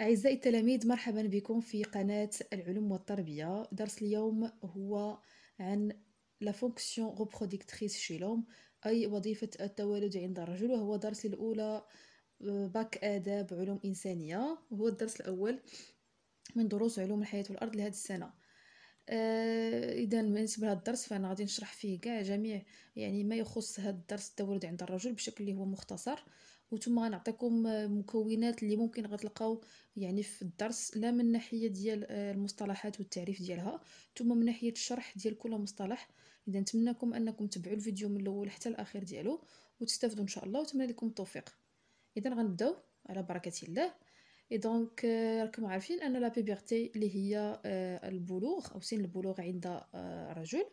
أعزائي التلاميذ مرحبا بكم في قناة العلوم والتربية درس اليوم هو عن لا فونكسيون غوبروديكتريس شي لوم أي وظيفة التوالد عند الرجل وهو درس الأولى باك آه، آداب علوم إنسانية وهو الدرس الأول من دروس علوم الحياة والأرض لهذه السنة آه إذا بالنسبة لهذا الدرس فأنا غادي نشرح فيه كاع جميع يعني ما يخص هذا الدرس التوالد عند الرجل بشكل اللي هو مختصر وثم غنعطيكم آه، مكونات اللي ممكن غتلقاو يعني في الدرس لا من ناحيه ديال آه، المصطلحات والتعريف ديالها ثم من ناحيه الشرح ديال كل مصطلح اذا نتمنىكم انكم تبعوا الفيديو من الاول حتى الاخير ديالو وتستافدوا ان شاء الله وتمنى لكم التوفيق اذا غنبداو على بركه الله دونك euh, راكم عارفين ان لا بيبرتي اللي هي آه، البلوغ او سن البلوغ عند الرجل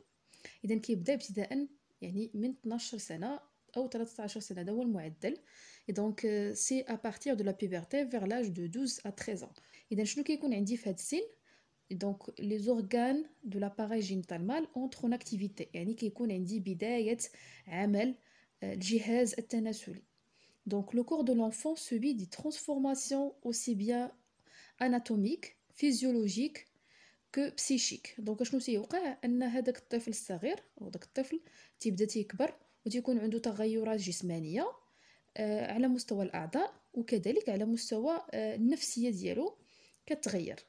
اذا كيبدا ابتداء يعني من 12 سنه او 13 سنه هذا هو المعدل Et donc, euh, c'est à partir de la puberté vers l'âge de 12 à 13 ans. Et donc, je qu'on a dit et donc les organes de l'appareil génital mâle entrent en activité. يعني كيكون عندي بداية عمل الجهاز التناسلي. Donc le corps de l'enfant subit des transformations aussi bien anatomiques, physiologiques que psychiques. Donc شنو تيوقع ان هذاك الطفل الصغير او داك الطفل تيبدا تيكبر وتيكون عنده تغيرات جسمانيه آه، على مستوى الاعضاء وكذلك على مستوى آه، النفسيه ديالو كتغير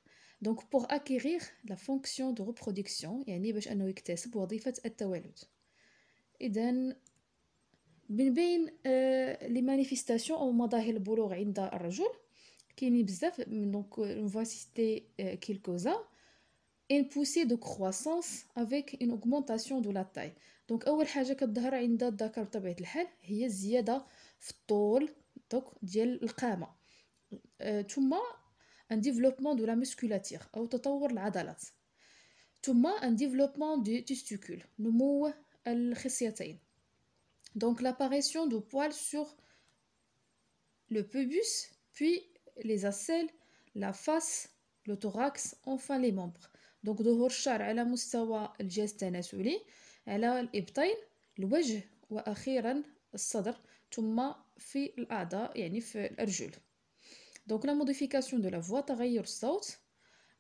دونك بوغ اكيغيغ لا فونكسيون دو ريبرودكسيون يعني باش انه يكتسب وظيفه التوالد اذا من بين لي مانيفيستاسيون او مظاهر البلوغ عند الرجل كاينين بزاف دونك اون فوا سيتي كيلكوزا ان بوسي دو croissance افيك اون اوغمونطاسيون دو لا تاي دونك أول حاجة كتظهر عند الذكر بطبيعة الحال هي الزيادة في الطول دوك ديال القامه ثم ان ديفلوبمون دو لا مسكولاتير او تطور العضلات ثم ان ديفلوبمون دو تيستيكول نمو الخصيتين donc l'apparition de poils sur le pubis puis les aisselles la face le thorax enfin les membres donc ظهور الشعر على مستوى الجهاز التناسلي على الابطين الوجه واخيرا الصدر Donc la modification de la voix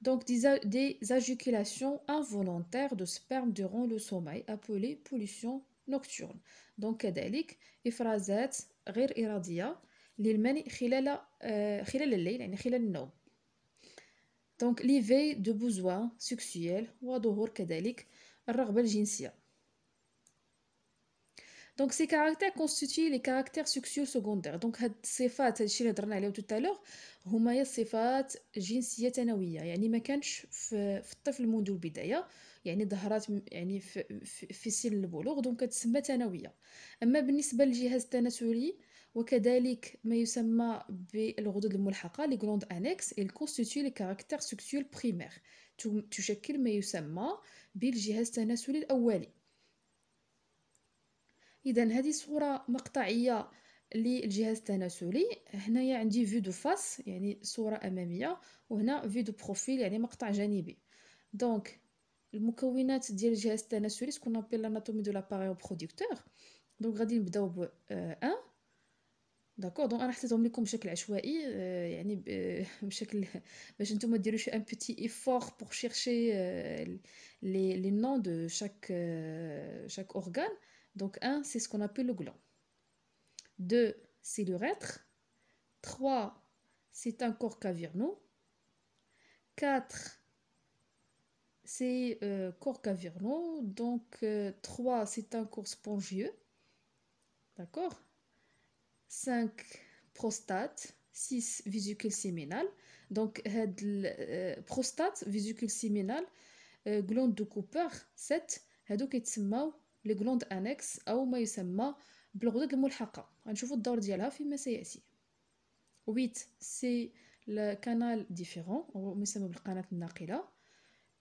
donc des, involontaires de sperme durant le sommeil appelées pollution nocturne. Donc كذلك ifrazet غير Donc l'éveil de besoins sexuels وظهور de دونك سي caractères كونستيتي لي caractères sexuels secondaires. دونك هاد الصفات هادشي اللي هضرنا عليه توتالوغ هما هي صفات جنسية ثانوية يعني ما كانش في, في الطفل منذ البداية يعني ظهرات يعني في, في, في سن البلوغ دونك كتسمى ثانوية أما بالنسبة للجهاز التناسلي وكذلك ما يسمى بالغدد الملحقة لي glandes انيكس ils كونستيتي لي caractères sexuels بريمير تشكل ما يسمى بالجهاز التناسلي الأولي اذا هذه صوره مقطعيه للجهاز التناسلي هنايا عندي فيو دو فاس يعني صوره اماميه وهنا فيو دو بروفيل يعني مقطع جانبي دونك المكونات ديال الجهاز التناسلي سكون ابيل لاناتومي دو لاباريو بروديكتور دونك غادي نبداو ب ان داكور دونك انا حطيتهم لكم بشكل عشوائي آه، يعني بشكل باش نتوما ديروا شي ان بوتي ايفور بور شيرشي لي لي نون دو شاك شاك اورغان Donc, 1, c'est ce qu'on appelle le gland. 2, c'est l'urètre. 3, c'est un corps caverneux. 4, c'est euh, corps caverneux. Donc, 3, euh, c'est un corps spongieux. D'accord 5 prostate, 6 vésicule séminale. Donc, euh, prostate, vésicule séminale, euh, de Cooper, 7, هذوك يتسموا لي غلوند انكس او ما يسمى بالغدد الملحقه غنشوفوا الدور ديالها فيما سياتي 8 سي الكانال ديفيرون او ما يسمى بالقناه الناقله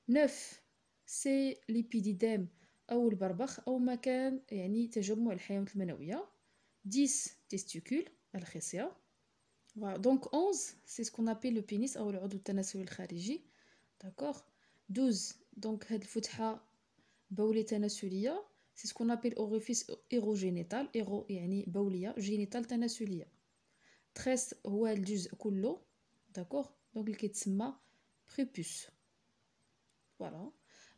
9 سي ليبيديديم او البربخ او مكان يعني تجمع الحيوانات المنويه 10 تيستيكول الخصيه دونك 11 سي سكون ابيل لو بينيس او العضو التناسلي الخارجي داكوغ 12 دونك هاد الفتحه بوليه تناسليه سي سكون ابيل اوريفيس ايروجينيتال ايرو يعني بوليه جينيتال تناسليه تريس هو الجزء كله داكوغ دونك اللي كيتسمى بريبوس فوالا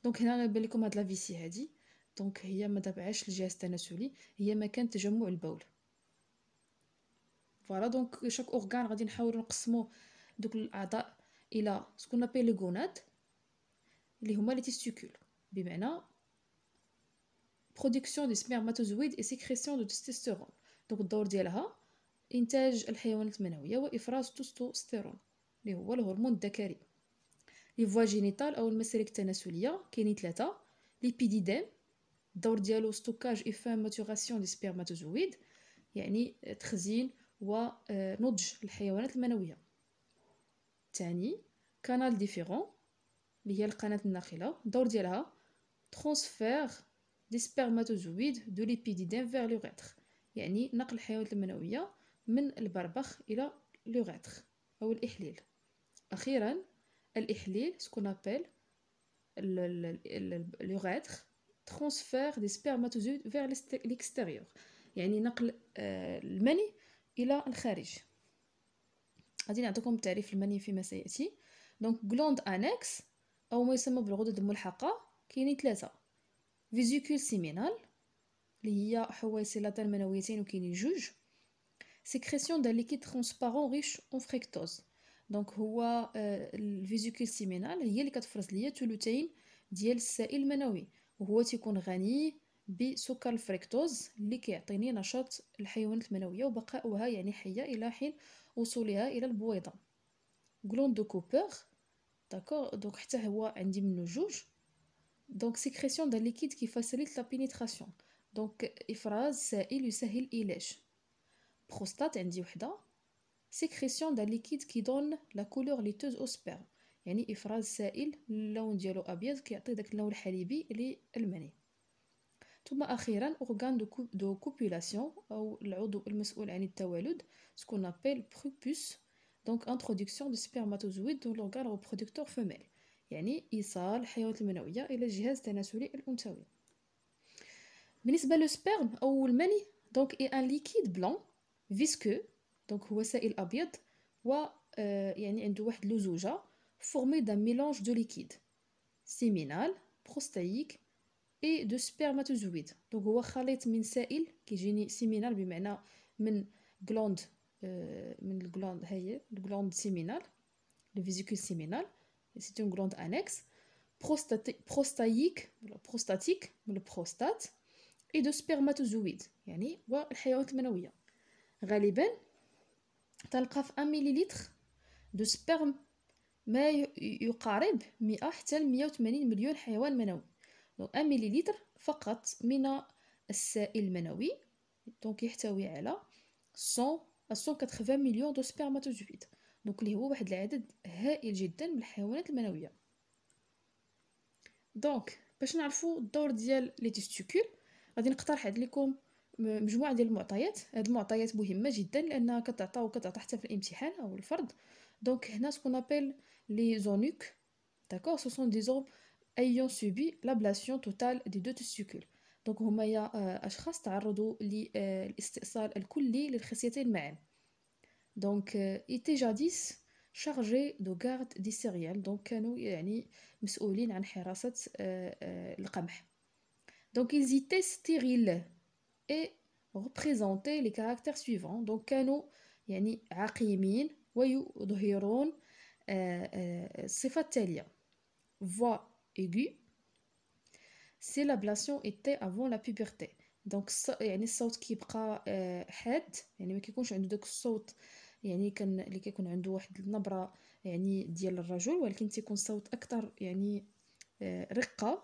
دونك هنا غيبان لكم هاد لافيسي هادي دونك هي ما تابعاش الجهاز التناسلي هي مكان تجمع البول فوالا دونك شاك اورغان غادي نحاولوا نقسمو دوك الاعضاء الى سكون ابيل لي غوناد اللي هما لي تيستيكول بمعنى برودكسيون دي سبيرماتوزويد اي سيكريسيون دو تستوستيرون دونك الدور ديالها انتاج الحيوانات المنويه وافراز التستوستيرون اللي هو الهرمون الذكري لي فوا جينيتال او المسالك التناسليه كاينين ثلاثه ليبيديديم الدور ديالو ستوكاج افام ماتوراسيون دي سبيرماتوزويد يعني تخزين ونضج آه، الحيوانات المنويه الثاني كانال ديفيرون اللي هي القناه الناقله الدور ديالها ترانسفير دي سبيرماتوزويد دو ليبيديدين فيغ لوغيتر يعني نقل الحيوانات المنويه من البربخ الى لوغيتر او الاحليل اخيرا الاحليل سكون ابل لوغيتر ترانسفير دي سبيرماتوزويد فيغ ليكستيريور يعني نقل المني الى الخارج غادي نعطيكم تعريف المني فيما سياتي دونك غلوند انكس او ما يسمى بالغدد الملحقه كاينين ثلاثه فيزيكول سيمينال اللي هي حويصلتان منويتين وكاينين جوج سيكريسيون دان ليكيد ترونسبارون ريش اون فريكتوز دونك هو الفيزيكول سيمينال هي اللي كتفرز ليا ثلثين ديال السائل المنوي وهو تيكون غني بسكر الفريكتوز اللي كيعطيني نشاط الحيوانات المنويه وبقاؤها يعني حيه الى حين وصولها الى البويضه غلون دو كوبر داكور دونك حتى هو عندي منه جوج Donc, sécrétion d'un liquide qui facilite la pénétration. Donc, ifraz, saïl, il usahil ilesh. Prostate, indi Sécrétion d'un liquide qui donne la couleur liteuse au sperme. Yani, ifraz, saïl, il, l'on dialo abiez, qui a tri d'ak l'on halibi, li elmani. Touma akhiran, organe de copulation, ou l'audou de la tawalud, ce qu'on appelle prupus, donc introduction de spermatozoïdes dans l'organe reproducteur femelle. يعني إيصال الحيوانات المنوية إلى الجهاز التناسلي الأنثوي بالنسبة لو سبيرم أو المني دونك إي أن ليكيد بلون فيسكو دونك هو سائل أبيض و آه، يعني عنده واحد اللزوجة فورمي دان ميلونج دو ليكيد سيمينال بروستايك اي دو سبيرماتوزويد دونك هو خليط من سائل كيجيني سيمينال بمعنى من جلوند آه، من الجلوند هي الجلوند سيمينال الفيزيكول سيمينال c'est une glande annexe, prostatique, prostatique, le prostate, et de spermatozoïdes, yani, ou le المنوية. menouïa. Galiben, t'alqaf 1 مليلتر دو سبرم ما يقارب 100 حتى 180 مليون حيوان منوي. دونك 1 مليلتر فقط من السائل المنوي دونك يحتوي على 100 180 مليون دو سبرماتوزويد دونك اللي هو واحد العدد هائل جدا من الحيوانات المنويه دونك باش نعرفوا الدور ديال لي تيستيكول غادي نقترح عليكم مجموعه ديال المعطيات هاد المعطيات مهمه جدا لانها كتعطى وكتعطى حتى في الامتحان او الفرض دونك هنا سكون ابل لي زونوك داكور سو سون دي زون ايون سوبي لابلاسيون توتال دي دو تيستيكول دونك هما يا آه، اشخاص تعرضوا للاستئصال آه، الكلي للخصيتين معا Donc, euh, était jadis chargés de garde des céréales. Donc, كانوا يعني مسؤولين عن la Donc, ils étaient stériles et représentaient les caractères suivants. Donc, كانوا يعني عقيمين ويظهرون الصفة التالية. Voix aiguë. si l'ablation était avant la puberté. دونك يعني الصوت كيبقى آه، حاد يعني ما كيكونش عنده داك الصوت يعني كان اللي كيكون عنده واحد النبره يعني ديال الرجل ولكن تيكون صوت اكثر يعني آه، رقه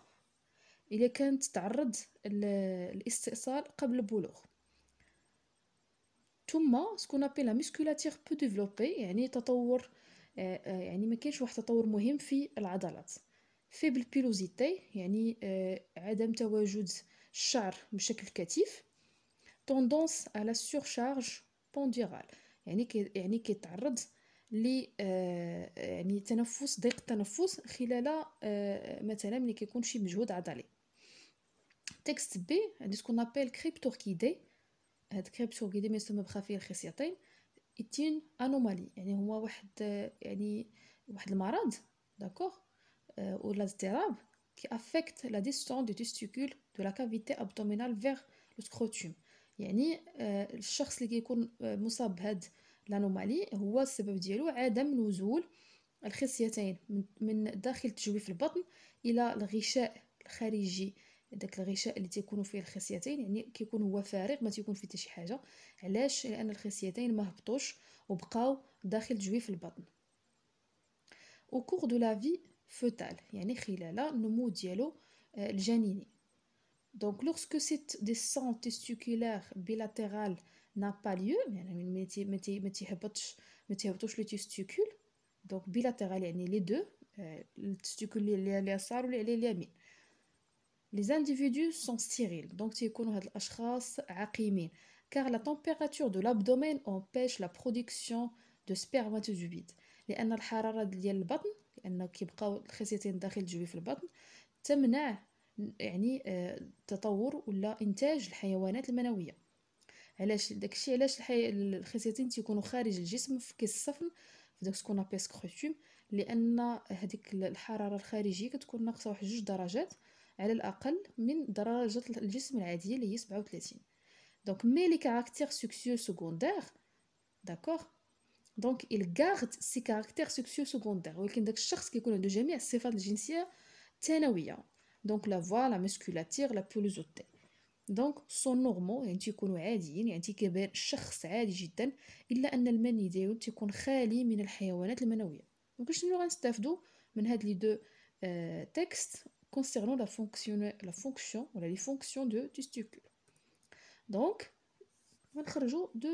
الا كانت تعرض الاستئصال قبل البلوغ ثم سكون ابي لا ميسكولاتير بو ديفلوبي يعني تطور آه، يعني ما كاينش واحد التطور مهم في العضلات فيبل بيلوزيتي يعني عدم تواجد الشعر بشكل كثيف توندونس على السورشارج بونديرال يعني كي يعني كيتعرض ل يعني تنفس ضيق التنفس خلال مثلا ملي كيكون شي مجهود عضلي تكست بي عندي سكون ابل كريبتوركيدي هاد كريبتوركيدي ما بخفي الخصيتين اتين انومالي يعني هو واحد يعني واحد المرض داكوغ ولا اضطراب qui affecte la distance du testicule de la cavité abdominale vers le scrotum يعني الشخص اللي كيكون مصاب بهاد الانومالي هو السبب ديالو عدم نزول الخصيتين من داخل تجويف البطن الى الغشاء الخارجي داك الغشاء اللي تيكونوا فيه الخصيتين يعني كيكون هو فارغ ما تيكون فيه حتى شي حاجه علاش لان الخصيتين ما هبطوش وبقاو داخل تجويف البطن au cours de la vie fœtal, euh, Donc lorsque cette descente testiculaire bilatérale n'a pas lieu, يعني ما تيهبطش ما bilatéral les deux euh, les testicule, اليسار les على Les individus sont stériles, donc car la température de l'abdomen empêche la production de spermatozoïdes لان كيبقاو الخصيتين داخل الجوي في البطن تمنع يعني آه، تطور ولا انتاج الحيوانات المنويه علاش داكشي علاش الخصيتين تيكونوا خارج الجسم في كيس الصفن في داك سكون ابيس كروتوم لان هذيك الحراره الخارجيه كتكون ناقصه واحد جوج درجات على الاقل من درجه الجسم العاديه اللي هي 37 دونك مي لي كاركتير سوكسيو سكوندير داكوغ Donc, il garde ses caractères sexuels secondaires. Donc, la voix, la musculature, la pilosité. Donc, son normaux, il qui يعني كيبان عادي جدا qui est المني ديالو تيكون خالي من الحيوانات دونك شنو غنستافدوا من هاد لي concernant la fonction la fonction les fonctions de testicule donc de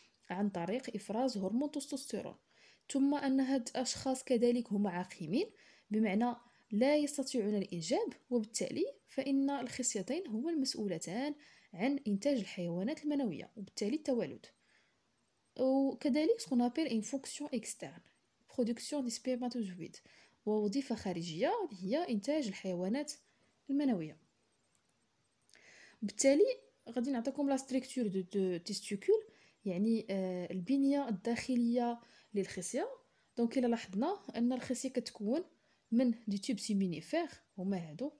عن طريق إفراز هرمون التستوستيرون ثم أن هاد الأشخاص كذلك هما عقيمين بمعنى لا يستطيعون الإنجاب وبالتالي فإن الخصيتين هما المسؤولتان عن إنتاج الحيوانات المنوية وبالتالي التوالد وكذلك ce إن فونكسيون إكسترن برودكسيون دي سبيرماتوزويد ووظيفة خارجية هي إنتاج الحيوانات المنوية بالتالي غادي نعطيكم لا ستركتور دو تيستيكول يعني آه، البنيه الداخليه للخصيه دونك الا لاحظنا ان الخصيه كتكون من دي تيوب سيمينيفير هما هادو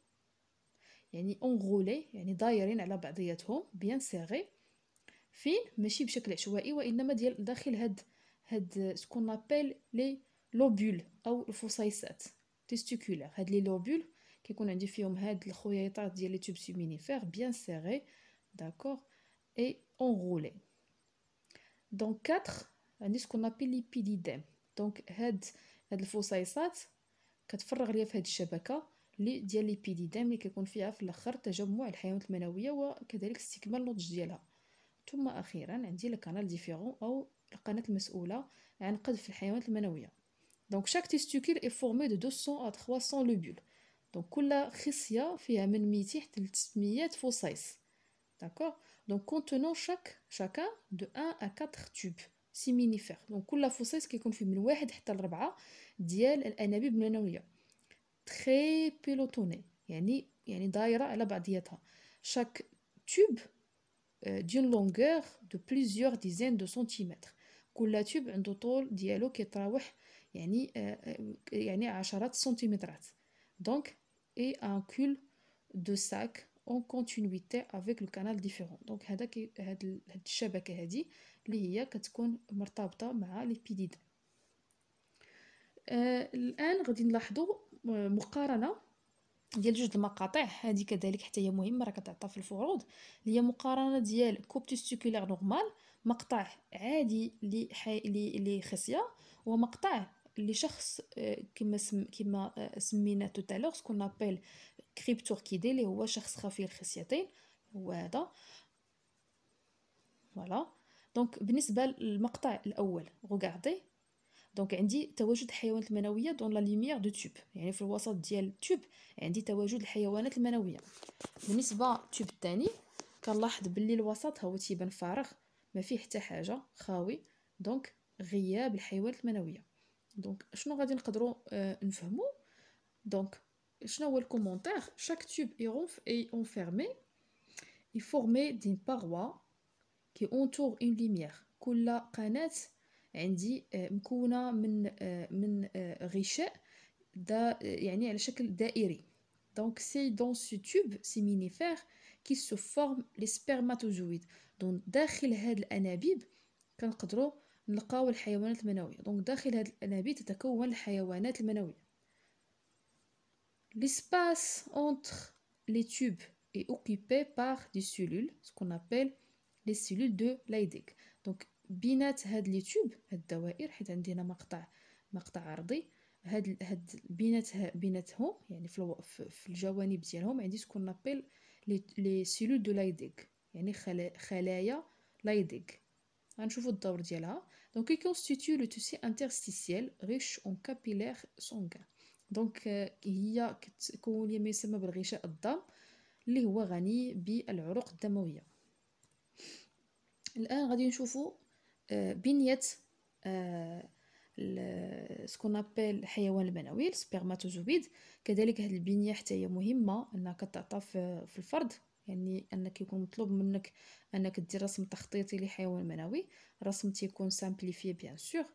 يعني اونغولي يعني دايرين على بعضياتهم بيان سيغي فين ماشي بشكل عشوائي وانما ديال داخل هاد هاد سكون نابيل لي لوبول او الفصيصات تيستيكولار هاد لي لوبول كيكون عندي فيهم هاد الخيوطات ديال لي تيوب سيمينيفير بيان سيغي داكور اي اونغولي دونك كاتر عندي سكون ابي لي بيديدام دونك هاد هاد الفصيصات كتفرغ ليا في هاد الشبكه لي ديال لي بيديدام اللي كيكون فيها في الاخر تجمع الحيوانات المنويه وكذلك استكمال النضج ديالها ثم اخيرا عندي كانال ديفيرون او القناه المسؤوله عن قذف الحيوانات المنويه دونك شاك تيستيكول اي فورمي دو 200 ا 300 لوبول دونك كل خصيه فيها من 200 حتى 300 فصيص D'accord Donc, contenant chaque, chacun de 1 à 4 tubes similifères. Donc, la fosse, ce qui est 1 4 d'iel, très pelotonné. à Chaque tube euh, d'une longueur de plusieurs dizaines de centimètres. la tube, un total qui est 10 centimètres. Donc, et un cul de sac. اون كونتينيتي افيك لو كانال ديفيرون دونك هذا كي هاد, هاد الشبكه هذه اللي هي كتكون مرتبطه مع لي بيديد الان غادي نلاحظوا مقارنه ديال جوج المقاطع هذه كذلك حتى هي مهمه راه كتعطى في الفروض اللي هي مقارنه ديال كوب تيستيكولار نورمال مقطع عادي لي لي خصيه ومقطع شخص آه، كما سم كما سميناه توتالوغ سكون كريبتور كيدي اللي هو شخص خفي الخصيتين هو هذا فوالا دونك بالنسبه للمقطع الاول غوغاردي دونك عندي تواجد الحيوانات المنويه دون لا ليميير دو تيوب يعني في الوسط ديال التوب عندي تواجد الحيوانات المنويه بالنسبه للتوب الثاني كنلاحظ باللي الوسط هو تيبان فارغ ما فيه حتى حاجه خاوي دونك غياب الحيوانات المنويه دونك شنو غادي نقدروا نفهموا دونك شنو هو الكومونتير chaque tube est enfermé est formé d'une paroi qui entoure une lumière كل قناه عندي مكونه من من غشاء دا يعني على شكل دائري Donc c'est dans ce tube, ces minifères, qui se forment les spermatozoïdes. Donc, داخل هاد الأنابيب كنقدروا نلقاو الحيوانات المنوية دونك داخل هاد الأنابيب تتكون الحيوانات المنوية لسباس أونتر لي توب إي أوكيبي باغ دي سيلول سكون qu'on لي سيلول دو لايديك دونك بينات هاد لي توب هاد الدوائر حيت عندي هنا مقطع مقطع عرضي هاد هاد بينات بيناتهم يعني في, الو... في الجوانب ديالهم عندي سكون نابيل لي سيلول دو لايديك يعني خلايا لايديك غنشوفو الدور ديالها Donc, il constitue le tissu interstitiel riche en capillaires sanguins. Donc, هي كتكون ما يسمى بالغشاء الضام اللي هو غني بالعروق الدموية. الآن غادي نشوفوا بنية سكون ابل الحيوان المنوي السبيرماتوزويد كذلك هذه البنيه حتى هي مهمه انها كتعطى في الفرد يعني انك يكون مطلوب منك انك دير رسم تخطيطي لحيوان منوي رسم تيكون سامبليفي بيان سور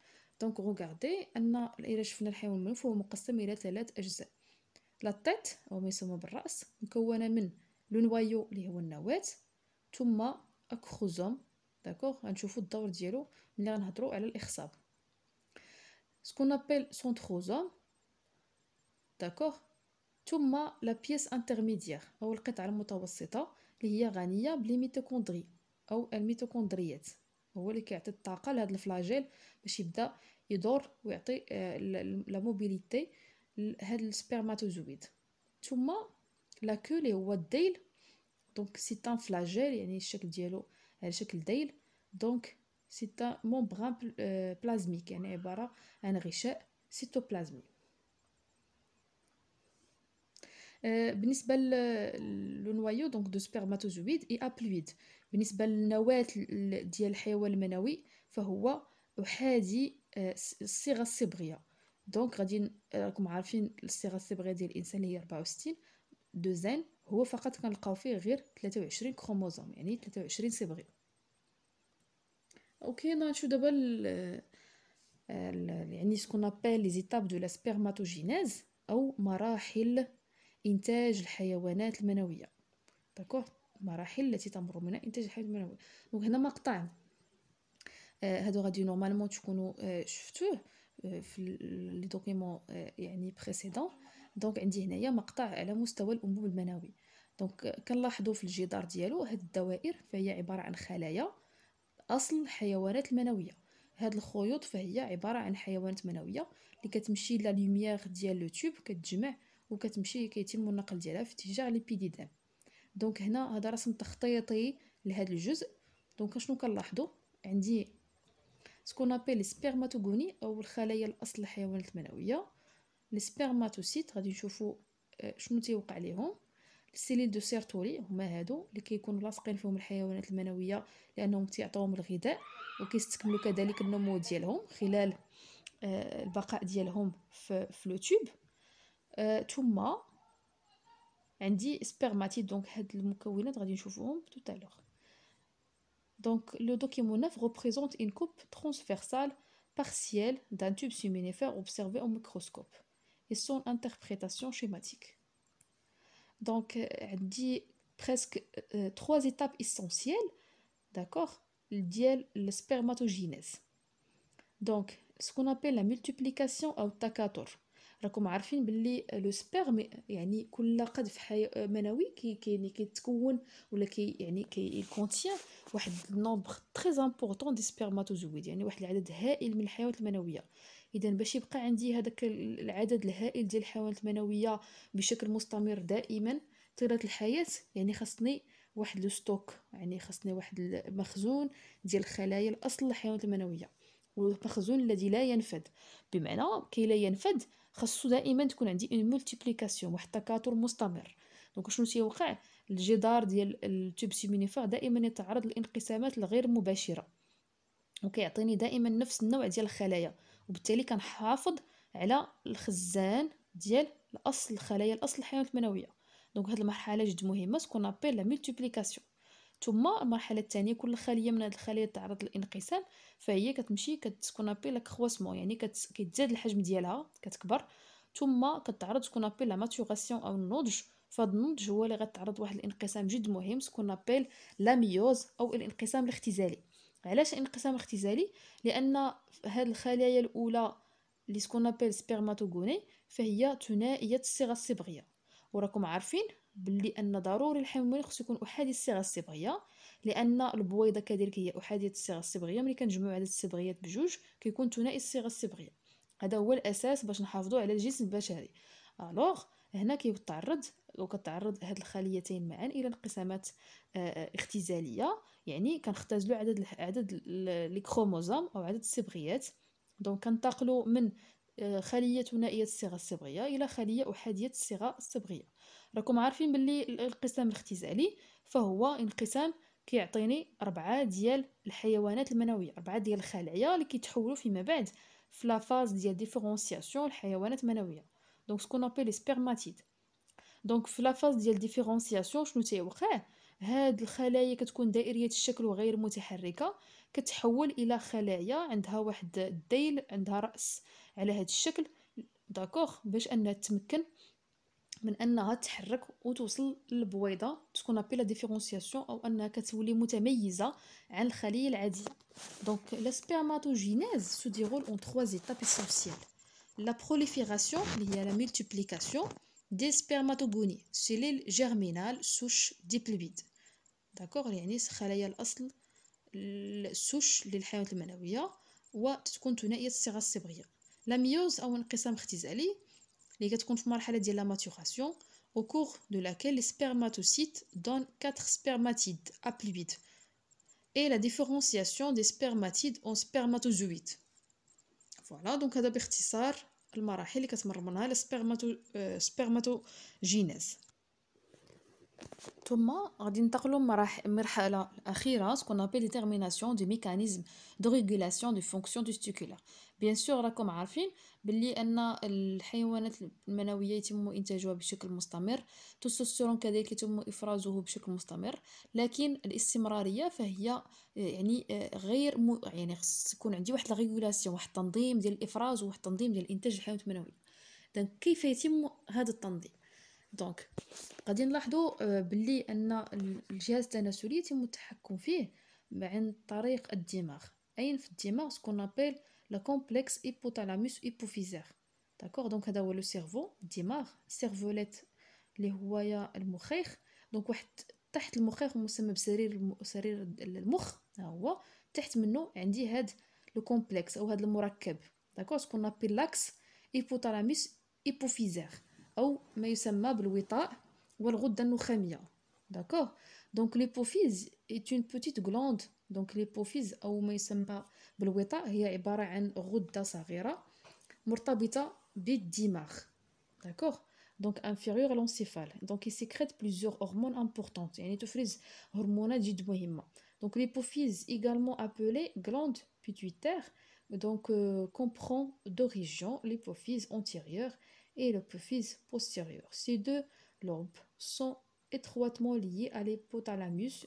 دونك غوغاردي ان الا شفنا الحيوان المنوي فهو مقسم الى ثلاث اجزاء لا تيت او ما يسمى بالراس مكونه من لو نوايو اللي هو النواه ثم اكروزوم داكوغ غنشوفوا الدور ديالو ملي غنهضروا على الاخصاب سكون ابل سونتروزوم داكوغ ثم لا بيس انترميديير او القطعه المتوسطه اللي هي غنيه بالميتوكوندري او الميتوكوندريات هو اللي كيعطي الطاقه لهذا الفلاجيل باش يبدا يدور ويعطي آه، لا موبيليتي لهاد السبرماتوزويد ثم لا كولي هو الديل دونك سي تان فلاجيل يعني الشكل ديالو على يعني شكل ديل دونك سي تان مومبران بلازميك يعني عباره عن غشاء سيتوبلازمي آه، بالنسبه لو نوايو دونك دو سبيرماتوزويد اي ابلويد بالنسبه للنواه ديال الحيوان المنوي فهو احادي آه، الصيغه الصبغيه دونك غادي راكم عارفين الصيغه الصبغيه ديال الانسان هي 64 زين هو فقط كنلقاو فيه غير 23 كروموزوم يعني 23 صبغي اوكي نشوف دابا آه، يعني سكون ابل لي زيتاب دو لا سبيرماتوجينيز او مراحل انتاج الحيوانات المنويه داكوغ المراحل التي تمر منها انتاج الحيوانات المنويه دونك هنا مقطع آه هادو غادي نورمالمون تكونوا آه شفتوه آه، في لي دوكيمون آه، يعني بريسيدون دونك عندي هنايا مقطع على مستوى الانبوب المنوي دونك كنلاحظوا في الجدار ديالو هاد الدوائر فهي عباره عن خلايا اصل الحيوانات المنويه هاد الخيوط فهي عباره عن حيوانات منويه اللي كتمشي لا ديال لو تيوب كتجمع وكتمشي كيتم النقل ديالها في اتجاه ليبيديدام دونك هنا هذا رسم تخطيطي لهذا الجزء دونك شنو كنلاحظوا عندي سكون ابيل سبيرماتوغوني او الخلايا الاصل الحيوانات المنويه لي سبيرماتوسيت غادي نشوفوا آه، شنو تيوقع ليهم السيليل دو سيرتولي هما هادو اللي كيكونوا لاصقين فيهم الحيوانات المنويه لانهم تيعطيوهم الغذاء وكيستكملوا كذلك النمو ديالهم خلال آه، البقاء ديالهم في لو تيوب ثم عندي سبيرماتيد دونك هاد tout à l'heure donc le document 9 représente une coupe transversale partielle d'un tube séminifère observé au microscope et son interprétation schématique donc euh, dit presque euh, euh, trois étapes essentielles d'accord le spermatogénèse donc ce qu'on appelle la multiplication ou راكم عارفين باللي لو سبيرم يعني كل قذف حي... منوي كي كي يعني كيتكون ولا كي يعني كي كونتيان واحد النومبر تري امبورطون دي سبيرماتوزويد يعني واحد العدد هائل من الحيوانات المنويه اذا باش يبقى عندي هذاك العدد الهائل ديال الحيوانات المنويه بشكل مستمر دائما طيله الحياه يعني خاصني واحد لو ستوك يعني خاصني واحد المخزون ديال الخلايا الاصل الحيوانات المنويه والمخزون الذي لا ينفد بمعنى كي لا ينفد خاصو دائما تكون عندي اون مولتيبليكاسيون واحد التكاثر مستمر دونك شنو تيوقع الجدار ديال التوب سيمينيفير دائما يتعرض للانقسامات الغير مباشره وكيعطيني دائما نفس النوع ديال الخلايا وبالتالي كنحافظ على الخزان ديال الاصل الخلايا الاصل الحيوانات المنويه دونك هاد المرحله جد مهمه سكون ابيل لا مولتيبليكاسيون ثم المرحله الثانيه كل خليه من هذه الخلايا تعرض للانقسام فهي كتمشي كتكون ابي كرواسمون يعني كتزاد كيتزاد الحجم ديالها كتكبر ثم كتعرض تكون ابي لا ماتوراسيون او النضج فهاد النضج هو اللي غتعرض واحد الانقسام جد مهم سكون ابيل لا ميوز او الانقسام الاختزالي علاش الانقسام الاختزالي لان هاد الخلايا الاولى اللي سكون ابيل سبيرماتوغوني فهي ثنائيه الصيغه الصبغيه وراكم عارفين باللي ان ضروري الحيوان خصو يكون احادي الصيغه الصبغيه لان البويضه كذلك هي احاديه الصيغه الصبغيه ملي كنجمعوا عدد الصبغيات بجوج كيكون ثنائي الصيغه الصبغيه هذا هو الاساس باش نحافظوا على الجسم البشري الوغ هنا كيتعرض وكتعرض هاد الخليتين معا الى انقسامات آه، آه، اختزاليه يعني كنختزلوا عدد عدد لي او عدد الصبغيات دونك كنتقلوا من آه، خلية ثنائية الصيغة الصبغية إلى خلية أحادية الصيغة الصبغية راكم عارفين باللي الانقسام الاختزالي فهو انقسام كيعطيني أربعة ديال الحيوانات المنوية أربعة ديال الخلايا اللي كيتحولوا فيما بعد في لافاز ديال ديفيرونسياسيون الحيوانات المنوية دونك سكون ابي لي سبيرماتيد دونك في لافاز ديال ديفيرونسياسيون شنو تيوقع هاد الخلايا كتكون دائريه الشكل وغير متحركه كتحول الى خلايا عندها واحد الديل عندها راس على هاد الشكل داكوغ باش انها تمكن من انها تحرك وتوصل للبويضه تكون ابي لا ديفيرونسياسيون او انها كتولي متميزه عن الخليه العاديه دونك لا سبيرماتوجينيز سو ديغول اون تخوا زيتاب اسونسيال لا بروليفيغاسيون اللي هي لا ملتيبليكاسيون des spermatogonies cellules germinales souches ديبلويد داكوغ يعني خلايا الاصل السوش للحيوانات المنويه وتكون ثنائيه الصيغه الصبغيه لا ميوز او انقسام اختزالي اللي كتكون في مرحله ديال لا ماتوراسيون au cours de laquelle les spermatocytes donnent quatre spermatides haploïdes et la différenciation des spermatides en spermatozoïdes. Voilà, donc هذا باختصار المراحل اللي كتمر منها للسبيرماتو آه، سبيرماتوجينيز ثم غادي ننتقلوا مرحله اخيره سكون ابي ديتيرميناسيون دي ميكانيزم دو ريغولاسيون دو فونكسيون ستيكولار بيان سور راكم عارفين باللي ان الحيوانات المنويه يتم انتاجها بشكل مستمر تستوستيرون كذلك يتم افرازه بشكل مستمر لكن الاستمراريه فهي آه، يعني آه، غير م... يعني خص يكون عندي واحد الريغولاسيون واحد التنظيم ديال الافراز وواحد التنظيم ديال انتاج الحيوانات المنويه دونك كيف يتم هذا التنظيم دونك غادي نلاحظوا آه، باللي ان الجهاز التناسلي يتم التحكم فيه عن طريق الدماغ اين في الدماغ سكون ابل le complexe hypothalamus-hypophysaire. D'accord Donc, c'est le cerveau, dimar, cervelette, les huaya, le moukhair. Donc, تحت المخيخ مسمى بسرير سرير المخ ها هو تحت منه عندي هاد لو كومبلكس او هاد المركب داكور سكون لاكس ايبوتالاميس ايبوفيزير ما يسمى بالوطاء est une petite glande donc l'hypophyse, او D'accord donc inférieur à l'encéphale. Donc il sécrète plusieurs hormones importantes. يعني تفرز هرمونات جد Donc l'hypophyse, également appelée glande pituitaire, donc euh, comprend d'origine l'hypophyse antérieure et l'hypophyse postérieure. Ces deux lobes sont étroitement liées à l'hypothalamus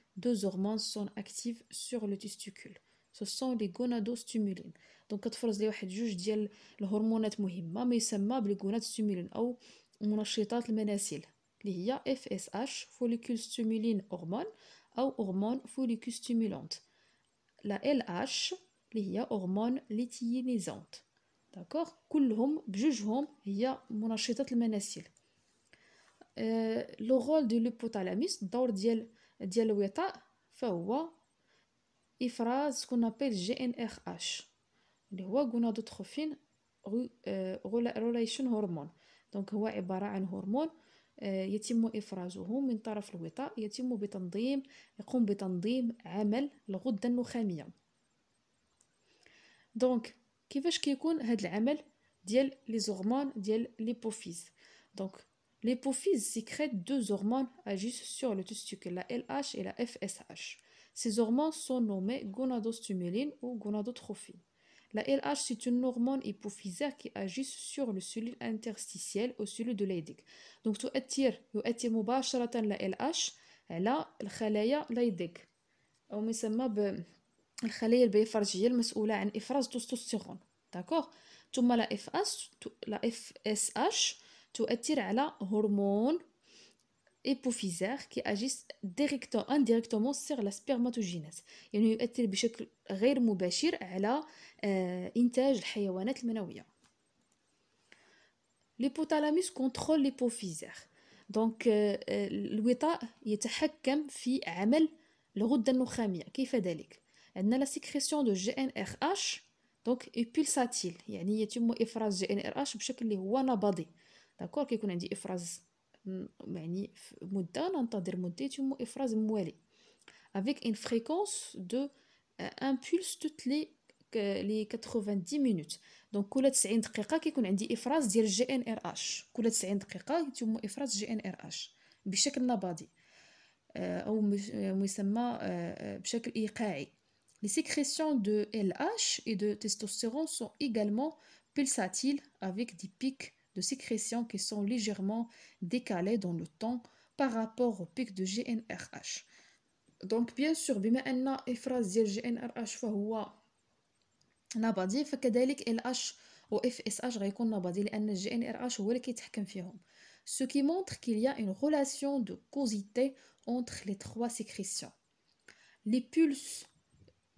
deux hormones sont actives sur le testicule. Ce sont les gonadostimulines. Donc, quand vous avez les hormones sont les gonadostimulines ou les FSH, follicule hormone, ou hormone follicules La LH, hormone lithiénisante. D'accord le Le rôle de l'hypothalamus, dans le ديال الوطاء فهو افراز كون ابيل جي ان اخ اش اللي هو غونادوتروفين غولايشن آه، هرمون دونك هو عباره عن هرمون آه، يتم افرازه من طرف الوطاء يتم بتنظيم يقوم بتنظيم عمل الغده النخاميه دونك كيفاش كيكون هذا العمل ديال لي زورمون ديال ليبوفيز دونك L'hypophyse sécrète deux hormones agissent sur le testicule, la LH et la FSH. Ces hormones sont nommées gonadostimuline ou gonadotrophine. La LH, c'est une hormone hypophysaire qui agit sur le cellule interstitiel ou cellule de Leydig. Donc, tu attires, tu attires مباشرة la LH على Leydig. Ou On ما يسمى عن de la FS, la FSH تؤثر على هرمون ايبوفيزير كي اجيس ديريكتو انديريكتومون سيغ لا سبيرماتوجينيز يعني يؤثر بشكل غير مباشر على آه، انتاج الحيوانات المنويه ليبوتالاموس كونترول ليبوفيزير دونك الوطاء يتحكم في عمل الغده النخاميه كيف ذلك عندنا لا سيكريسيون دو جي ان ار اش دونك بولساتيل يعني يتم افراز جي ان ار اش بشكل اللي هو نبضي داكور كيكون عندي افراز avec une fréquence de euh, impulse toutes les 90 minutes. Donc, كل 90 دقيقه كيكون عندي افراز ديال جي ان ار 90 بشكل بشكل ايقاعي Les sécrétions de LH et de testostérone sont également pulsatiles avec des pics de sécrétions qui sont légèrement décalées dans le temps par rapport au pic de GNRH. Donc, bien sûr, بما ان a ديال GnRH. ان ار اش فهو نبضي فكذلك ال اش و اف اس اش غيكون نبضي لان هو ce qui montre qu'il y a une relation de causalité entre les trois sécrétions. Les pulses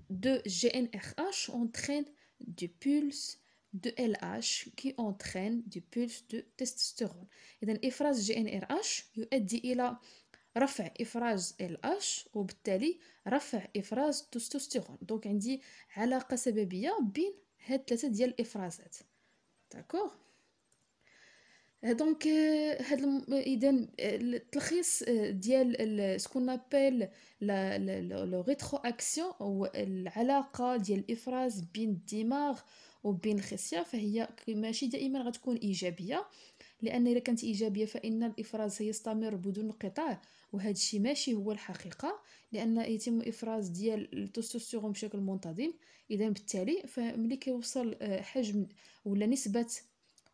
de GNRH entraînent des pulses دو ال LH كي entraîne du بولس دو تستوستيرون إذا إفراز جي ان ار GNRH يؤدي إلى رفع إفراز ال LH وبالتالي رفع إفراز تستوستيرون دونك عندي علاقة سببية بين هاد ثلاثة ديال الإفرازات داكوغ دونك آه، هاد اذا آه، التلخيص آه، ديال سكون نابيل لو ريترو اكسيون هو العلاقه ديال الافراز بين الدماغ وبين الخصيه فهي ماشي دائما غتكون ايجابيه لان اذا كانت ايجابيه فان الافراز سيستمر بدون انقطاع وهذا الشيء ماشي هو الحقيقه لان يتم افراز ديال التستوستيرون بشكل منتظم اذا بالتالي فملي كيوصل آه، حجم ولا نسبه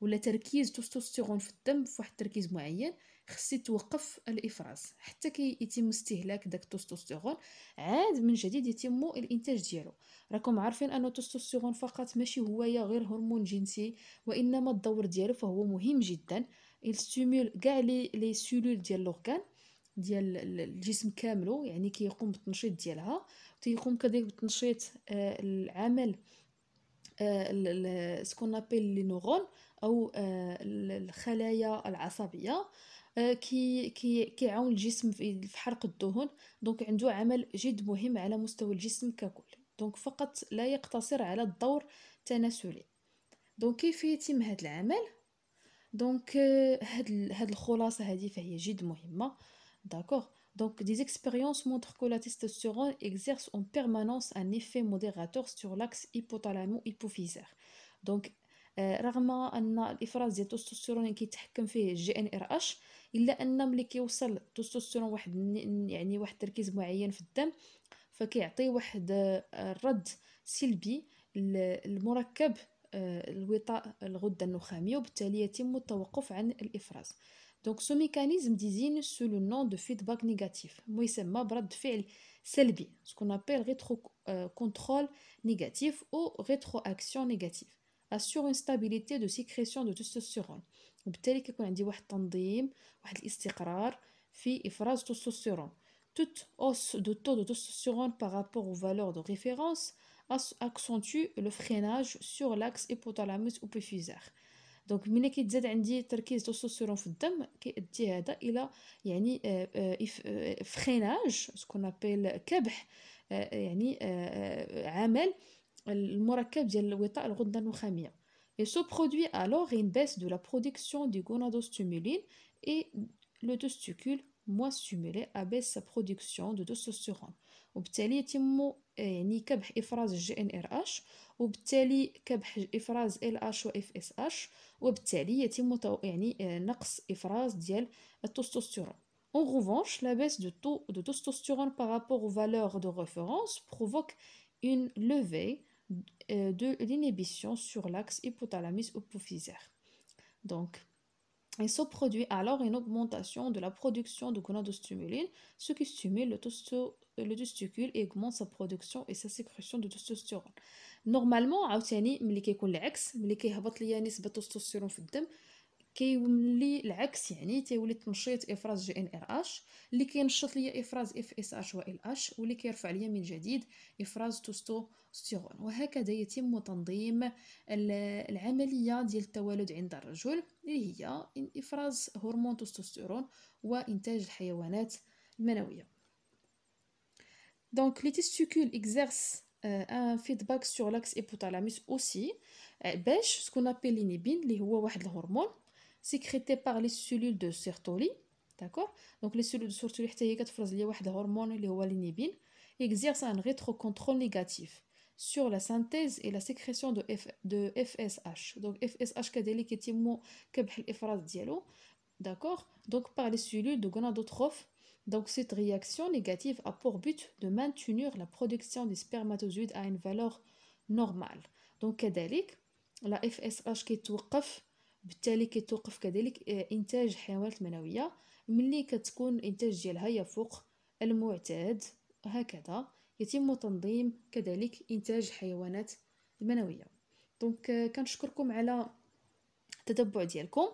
ولا تركيز التستوستيرون في الدم فواحد التركيز معين خصي توقف الافراز حتى كي يتم استهلاك داك التستوستيرون عاد من جديد يتم الانتاج ديالو راكم عارفين ان التستوستيرون فقط ماشي هو غير هرمون جنسي وانما الدور ديالو فهو مهم جدا يستيمول كاع لي لي سيلول ديال لوكان ديال الجسم كاملو يعني كيقوم كي بالتنشيط ديالها تيقوم كذلك بالتنشيط آه، العمل سكون ابيل لي نورون او آه، الخلايا العصبيه آه، كي كي كيعاون الجسم في حرق الدهون دونك عنده عمل جد مهم على مستوى الجسم ككل دونك فقط لا يقتصر على الدور التناسلي دونك كيف يتم هذا العمل دونك آه، هاد هاد الخلاصه هذه فهي جد مهمه داكوغ دونك دي زيكسبيريونس مونتر كو لا تيستوستيرون اكزيرس اون بيرمانونس ان ايفي موديراتور سور لاكس hypothalamo-hypophysaire. دونك رغم ان الافراز ديال التستوستيرون كيتحكم فيه الجي ان ار اش الا ان ملي كيوصل التستوستيرون واحد يعني واحد التركيز معين في الدم فكيعطي واحد الرد آه، سلبي للمركب آه، الوطاء الغده النخاميه وبالتالي يتم التوقف عن الافراز دونك سو ميكانيزم ديزين سو لو نون دو فيدباك نيجاتيف يسمى برد فعل سلبي سكون ابل ريترو كونترول نيجاتيف او ريترو اكسيون نيجاتيف assure une stabilité de sécrétion de testostérone. وبالتالي كيكون عندي واحد التنظيم واحد الاستقرار في افراز تستوستيرون توت اوس دو taux de testostérone par rapport aux valeurs de اكسونتي لو فريناج سور لاكس ايبوتالاموس او hypophysaire دونك ملي كيتزاد عندي تركيز التستوستيرون في الدم كيؤدي هذا الى يعني فريناج سكون ابيل كبح يعني عمل المركب ديال الوطاء الغده النخاميه Et se produit alors une baisse de la production du gonadostimuline et le testicule moins stimulé abaisse sa production de testostérone. وبالتالي En revanche, la baisse de taux de testostérone par rapport aux valeurs de référence provoque une levée euh, de l'inhibition sur l'axe hypothalamus-hypophysaire. Donc, il se produit alors une augmentation de la production de gonadostimuline, ce qui stimule le, testicule et augmente sa production et sa sécrétion de testostérone. Normalement, عاوتاني ملي كيكون العكس ملي كيهبط ليا نسبة de le testostérone كيولي العكس يعني تيولي تنشيط افراز جي ان ار اش اللي كينشط ليا افراز اف اس اش و ال اش واللي كيرفع ليا من جديد افراز تستوستيرون وهكذا يتم تنظيم العمليه ديال التوالد عند الرجل اللي هي افراز هرمون تستوستيرون وانتاج الحيوانات المنويه دونك لي تيستيكول اكزيرس ان فيدباك سور لاكس ايبوثالاموس اوسي باش سكون ابيلينيبين اللي هو واحد الهرمون sécrétée par les cellules de Sertoli. D'accord Donc les cellules de Sertoli, les hormones, les exercent un rétrocontrôle négatif sur la synthèse et la sécrétion de, F, de FSH. Donc FSH, qui D'accord Donc par les cellules de gonadotrophes. Donc cette réaction négative a pour but de maintenir la production des spermatozoïdes à une valeur normale. Donc كذلك la FSH qui tout بالتالي كيتوقف كذلك آه، انتاج الحيوانات المنويه ملي كتكون الانتاج ديالها يفوق المعتاد هكذا يتم تنظيم كذلك انتاج الحيوانات المنويه دونك آه، كنشكركم على التتبع ديالكم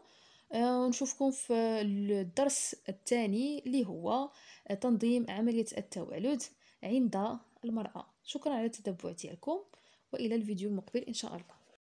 آه، ونشوفكم في الدرس الثاني اللي هو تنظيم عمليه التوالد عند المراه شكرا على التتبع ديالكم والى الفيديو المقبل ان شاء الله